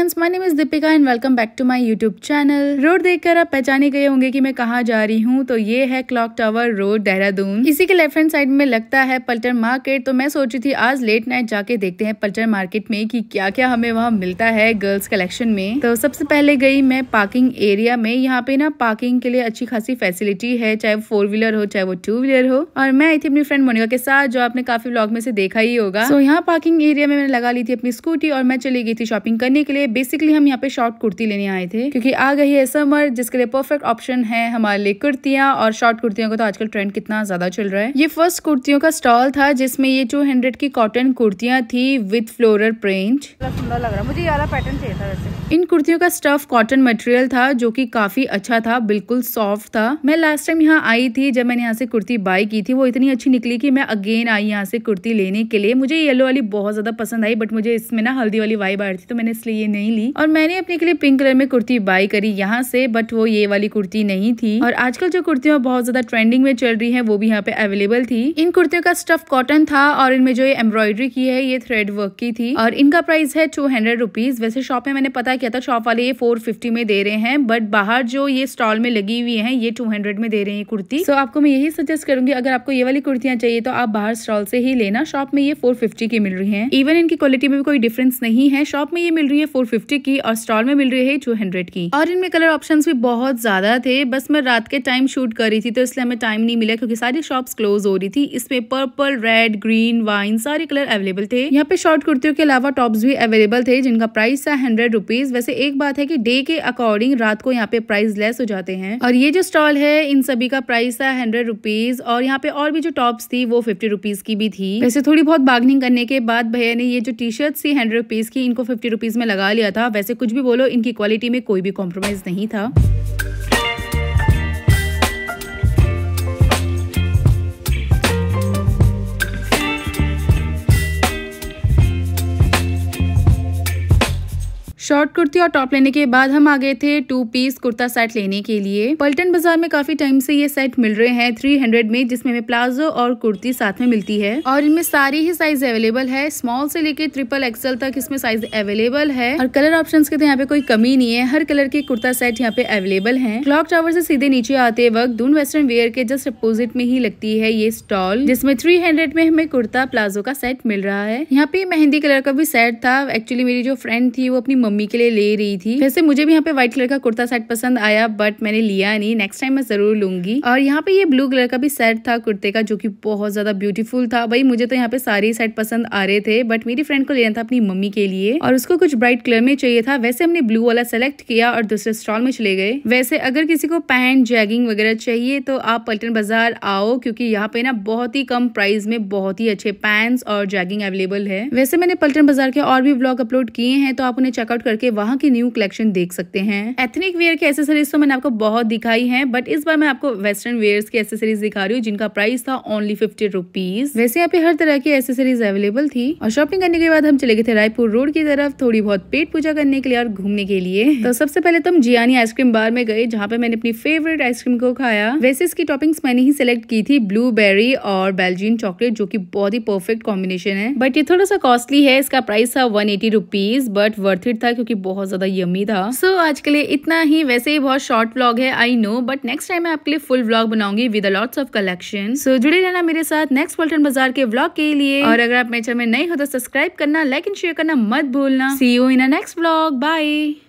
friends my name is Deepika and welcome back to my YouTube channel road देखकर आप पहचाने गए होंगे कि मैं कहाँ जा रही हूँ तो ये है क्लॉक टावर रोड देहरादून इसी के लेफ्ट हैंड साइड में लगता है पल्टन मार्केट तो मैं सोची थी आज लेट नाइट जाके देखते हैं पल्टन मार्केट में की क्या क्या हमें वहाँ मिलता है गर्ल्स कलेक्शन में तो सबसे पहले गई मैं पार्किंग एरिया में यहाँ पे ना पार्किंग के लिए अच्छी खासी फैसिलिटी है चाहे वो फोर व्हीलर हो चाहे वो टू व्हीलर हो और मैं आई थी अपनी फ्रेंड मोनिका के साथ जो आपने काफी ब्लॉग में से देखा ही होगा तो यहाँ पार्किंग एरिया में मैंने लगा ली थी अपनी स्कूटी और मैं चली गई थी शॉपिंग करने के लिए बेसिकली हम यहाँ पे शॉर्ट कुर्ती लेने आए थे क्योंकि आ गई है समर जिसके लिए परफेक्ट ऑप्शन है हमारे लिए कुर्तियां और शॉर्ट कुर्तियों का तो आजकल ट्रेंड कितना ज्यादा चल रहा है ये फर्स्ट कुर्तियों का स्टॉल था जिसमें ये टू हंड्रेड की कॉटन कुर्तियां थी विद फ्लोर प्रिंट सुंदर लग रहा मुझे वाला पैटर्न चाहिए था वैसे इन कुर्तियों का स्टफ कॉटन मटेरियल था जो की काफी अच्छा था बिल्कुल सॉफ्ट था मैं लास्ट टाइम यहाँ आई थी जब मैंने यहाँ से कुर्ती बाय की थी वो इतनी अच्छी निकली की मैं अगेन आई यहाँ से कुर्ती लेने के लिए मुझे येलो वाली बहुत ज्यादा पसंद आई बट मुझे इसमें ना हल्दी वाली वाइब आ रही थी तो मैंने इसलिए ये नहीं ली और मैंने अपने के लिए पिंक कलर में कुर्ती बाई करी यहाँ से बट वो ये वाली कुर्ती नहीं थी और आजकल जो कुर्तियां बहुत ज्यादा ट्रेंडिंग में चल रही है वो भी यहाँ पे अवेलेबल थी इन कुर्तियों का स्टफ कॉटन था और इनमें जो ये एम्ब्रॉयडरी की है ये थ्रेड वर्क की थी और इनका प्राइस है टू हंड्रेड रुपीज वैसे शॉप में मैंने पता किया था शॉप वाले ये फोर फिफ्टी में दे रहे हैं बट बाहर जो ये स्टॉल में लगी हुई है ये टू हंड्रेड में दे रहे हैं कुर्ती सो आपको मैं यही सजेस्ट करूंगी अगर आपको ये वाली कुर्तियां चाहिए तो आप बाहर स्टॉल से ही लेना शॉप में ये फोर फिफ्टी की मिल रही है इवन इनकी क्वालिटी में भी कोई डिफरेंस नहीं है शॉप में ये मिल रही है फोर फिफ्टी की और स्टॉल में मिल रही है टू हंड्रेड की और इनमें कलर ऑप्शन भी बहुत ज्यादा थे बस मैं रात के टाइम शूट कर रही थी तो इसलिए हमें टाइम नहीं मिला क्योंकि सारी शॉप्स क्लोज हो रही थी इसमें पर्पल रेड ग्रीन वाइन सारे कलर अवेलेबल थे यहाँ पे शॉर्ट कुर्तियों के अलावा टॉप्स भी अवेलेबल थे जिनका प्राइस था हंड्रेड रुपीज वैसे एक बात है की डे के अकॉर्डिंग रात को यहाँ पे प्राइस लेस हो जाते हैं और ये जो स्टॉल है इन सभी का प्राइस था हंड्रेड रुपीज और यहाँ पे और भी जो टॉप्स थी वो फिफ्टी रुपीज की भी थी वैसे थोड़ी बहुत बार्गनिंग करने के बाद भैया ने ये जो टी शर्ट थी हंड्रेड रुपीज की इनको फिफ्टी रुपीज में लगा लिया लिया था वैसे कुछ भी बोलो इनकी क्वालिटी में कोई भी कॉम्प्रोमाइज़ नहीं था शॉर्ट कुर्ती और टॉप लेने के बाद हम आ गए थे टू पीस कुर्ता सेट लेने के लिए पल्टन बाजार में काफी टाइम से ये सेट मिल रहे हैं थ्री हंड्रेड में जिसमें हमें प्लाजो और कुर्ती साथ में मिलती है और इनमें सारी ही साइज अवेलेबल है स्मॉल से लेकर ट्रिपल एक्सल तक इसमें साइज अवेलेबल है और कलर ऑप्शन के तो यहाँ पे कोई कमी नहीं है हर कलर के कुर्ता सेट यहाँ पे अवेलेबल है क्लॉक टावर से सीधे नीचे आते वक्त दून वेस्टर्न वेयर के जस्ट अपोजिट में ही लगती है ये स्टॉल जिसमें थ्री हंड्रेड में हमें कुर्ता प्लाजो का सेट मिल रहा है यहाँ पे मेहंदी कलर का भी सेट था एक्चुअली मेरी जो फ्रेंड थी वो अपनी मम्मी मम्मी के लिए ले रही थी वैसे मुझे भी यहाँ पे व्हाइट कलर का कुर्ता सेट पसंद आया बट मैंने लिया नहीं नेक्स्ट टाइम मैं जरूर लूंगी और यहाँ पे ये ब्लू कलर का भी सेट था कुर्ते का जो की बहुत ज्यादा ब्यूटीफुल था भाई मुझे तो यहाँ पे सारे सेट पसंद आ रहे थे बट मेरी फ्रेंड को लेना था अपनी मम्मी के लिए और उसको कुछ ब्राइट कलर में चाहिए था वैसे हमने ब्लू वाला सेलेक्ट किया और दूसरे स्टॉल में चले गए वैसे अगर किसी को पैंट जैगिंग वगैरह चाहिए तो आप पल्टन बाजार आओ क्योंकि यहाँ पे ना बहुत ही कम प्राइस में बहुत ही अच्छे पैंट्स और जैगिंग अवेलेबल है वैसे मैंने पल्टन बाजार के और भी ब्लॉग अपलोड किए हैं तो आप उन्हें चेकआउट करके वहाँ की न्यू कलेक्शन देख सकते हैं एथनिक वेयर की एसेसरीज तो मैंने आपको बहुत दिखाई है बट इस बार मैं आपको वेस्टर्न वेयर की एसेसरीज दिखा रही हूँ जिनका प्राइस था ओनली फिफ्टी रुपीज वैसे यहाँ पे हर तरह की एसेसरीज अवेलेबल थी और शॉपिंग करने के बाद हम चले गए थे रायपुर रोड की तरफ थोड़ी बहुत पेट पूजा करने के लिए और घूमने के लिए तो सबसे पहले तो हम जियानी आइसक्रीम बार में गए जहाँ पे मैंने अपनी फेवरेट आइसक्रीम को खाया वैसे इसकी टॉपिंग्स मैंने ही सिलेक्ट की थी ब्लूबेरी और बेल्जियन चॉकलेट जो की बहुत ही परफेक्ट कॉम्बिनेशन है बट ये थोड़ा सा कॉस्टली है इसका प्राइस था one eighty rupees but worth it था क्योंकि बहुत ज़्यादा यमी था सो so, आज के लिए इतना ही वैसे ही बहुत शॉर्ट व्लॉग है I know but next time मैं आपके लिए फुल व्लॉग बनाऊंगी with lots of collection so जुड़े रहना मेरे साथ नेक्स्ट वल्टन बाजार के ब्लॉग के लिए और अगर आप मेरे चैनल में हो तो सब्सक्राइब करना लाइक एंड शेयर करना मत भूलना see you in next blog bye